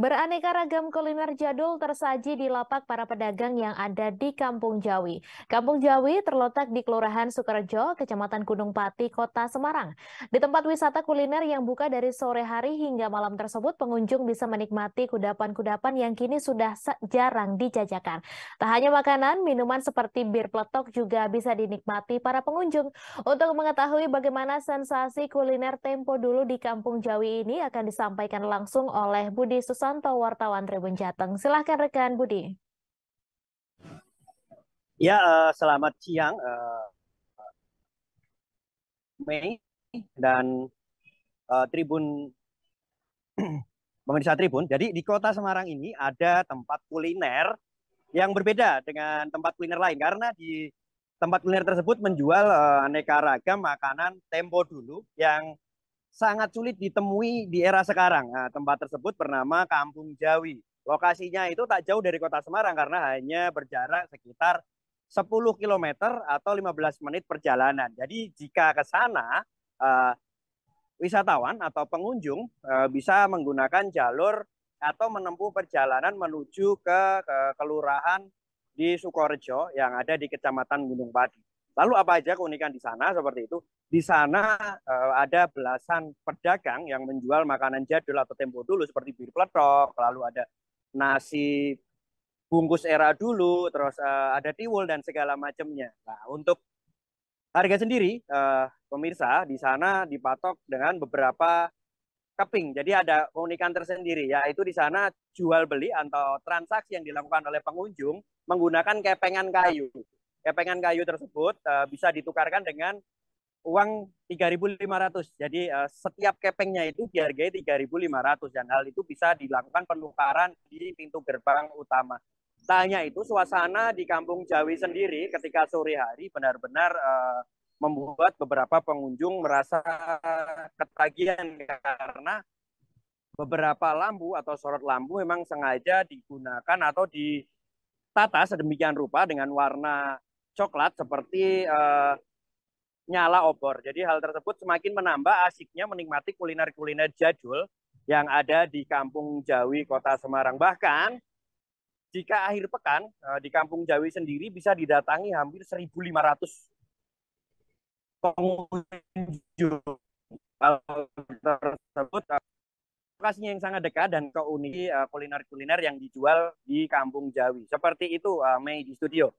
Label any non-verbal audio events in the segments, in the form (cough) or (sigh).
Beraneka ragam kuliner jadul tersaji di lapak para pedagang yang ada di Kampung Jawi. Kampung Jawi terletak di Kelurahan Sukarejo, Kecamatan Gunung Pati, Kota Semarang. Di tempat wisata kuliner yang buka dari sore hari hingga malam tersebut, pengunjung bisa menikmati kudapan-kudapan yang kini sudah jarang dijajakan. Tak hanya makanan, minuman seperti bir peletok juga bisa dinikmati para pengunjung. Untuk mengetahui bagaimana sensasi kuliner tempo dulu di Kampung Jawi ini akan disampaikan langsung oleh Budi Susan Susanto, wartawan Tribun Jateng. Silahkan rekan Budi. Ya, uh, selamat siang uh, Mei dan uh, Tribun (clears throat) pemirsa Tribun. Jadi di Kota Semarang ini ada tempat kuliner yang berbeda dengan tempat kuliner lain karena di tempat kuliner tersebut menjual uh, aneka ragam makanan tempo dulu yang sangat sulit ditemui di era sekarang. Nah, tempat tersebut bernama Kampung Jawi. Lokasinya itu tak jauh dari kota Semarang karena hanya berjarak sekitar 10 km atau 15 menit perjalanan. Jadi jika ke sana eh, wisatawan atau pengunjung eh, bisa menggunakan jalur atau menempuh perjalanan menuju ke, ke kelurahan di Sukorejo yang ada di Kecamatan Gunung Padi. Lalu apa aja keunikan di sana seperti itu? Di sana uh, ada belasan pedagang yang menjual makanan jadul atau tempo dulu seperti bir peletok, lalu ada nasi bungkus era dulu, terus uh, ada tiwul dan segala macamnya. Nah, untuk harga sendiri uh, pemirsa di sana dipatok dengan beberapa keping. Jadi ada keunikan tersendiri yaitu di sana jual beli atau transaksi yang dilakukan oleh pengunjung menggunakan kepengan kayu kepengan kayu tersebut uh, bisa ditukarkan dengan uang 3.500. Jadi uh, setiap kepengnya itu dihargai 3.500 dan hal itu bisa dilakukan penukaran di pintu gerbang utama. Tanya itu suasana di Kampung Jawi sendiri ketika sore hari benar-benar uh, membuat beberapa pengunjung merasa ketagihan karena beberapa lampu atau sorot lampu memang sengaja digunakan atau ditata sedemikian rupa dengan warna coklat seperti uh, nyala obor. Jadi hal tersebut semakin menambah asiknya menikmati kuliner-kuliner jadul yang ada di Kampung Jawi, Kota Semarang. Bahkan jika akhir pekan eh, di Kampung Jawi sendiri bisa didatangi hampir 1.500 pengunjung tersebut eh, lokasinya yang sangat dekat dan keunikan kuliner-kuliner yang dijual di Kampung Jawi. Seperti itu uh, Mei di studio.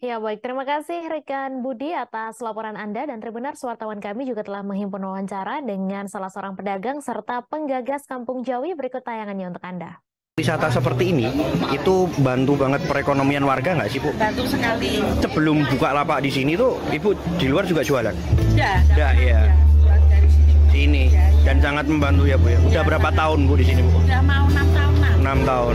Ya baik, terima kasih rekan Budi atas laporan Anda dan Tribunar wartawan kami juga telah menghimpun wawancara dengan salah seorang pedagang serta penggagas Kampung Jawi berikut tayangannya untuk Anda. Wisata seperti ini itu bantu banget perekonomian warga nggak sih Bu? Bantu sekali. Sebelum buka lapak di sini tuh Ibu di luar juga jualan? Ya. Ya, ya. Sini dan sangat membantu ya Bu ya. Udah ya, berapa tahun Bu di sini Bu? Udah mau enam tahun. Enam tahun.